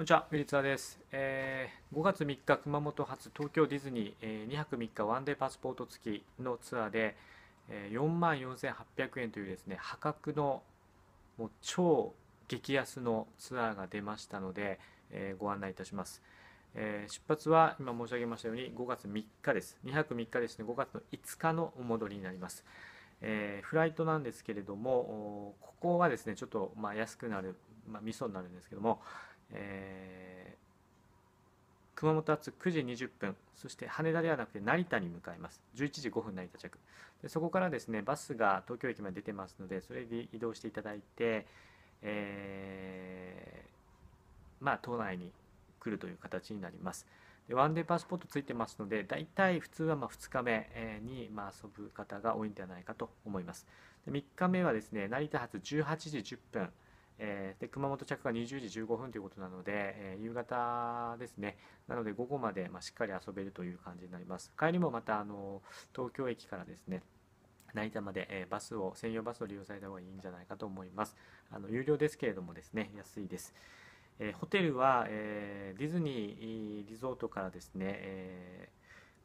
こんにちは、ウリツアです、えー、5月3日、熊本発東京ディズニー、えー、2泊3日ワンデーパスポート付きのツアーで、えー、4万4800円というですね、破格のもう超激安のツアーが出ましたので、えー、ご案内いたします。えー、出発は今申し上げましたように5月3日です。2泊3日ですね、5月の5日のお戻りになります。えー、フライトなんですけれども、ここはですね、ちょっとまあ安くなる、まあ、ミソになるんですけども、えー、熊本発9時20分そして羽田ではなくて成田に向かいます11時5分成田着でそこからですねバスが東京駅まで出てますのでそれで移動していただいて、えー、まあ島内に来るという形になりますでワンデーパスポートついてますので大体普通はま2日目にま遊ぶ方が多いんではないかと思いますで3日目はですね成田発18時10分えー、で熊本着が20時15分ということなので、えー、夕方ですね、なので午後まで、まあ、しっかり遊べるという感じになります。帰りもまたあの東京駅からですね、成田まで、えー、バスを、専用バスを利用された方がいいんじゃないかと思います。あの有料ですけれどもですね、安いです。えホテルは、えー、ディズニーリゾートからですね、え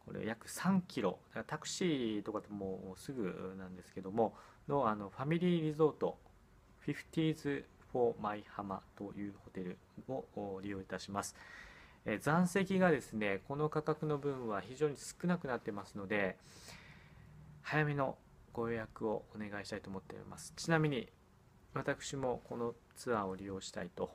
ー、これ約3キロタクシーとかでもすぐなんですけどものあのファミリーリゾートフフィティーズフォ舞浜というホテルを利用いたします。え残席がですね、この価格の分は非常に少なくなってますので、早めのご予約をお願いしたいと思っております。ちなみに、私もこのツアーを利用したいと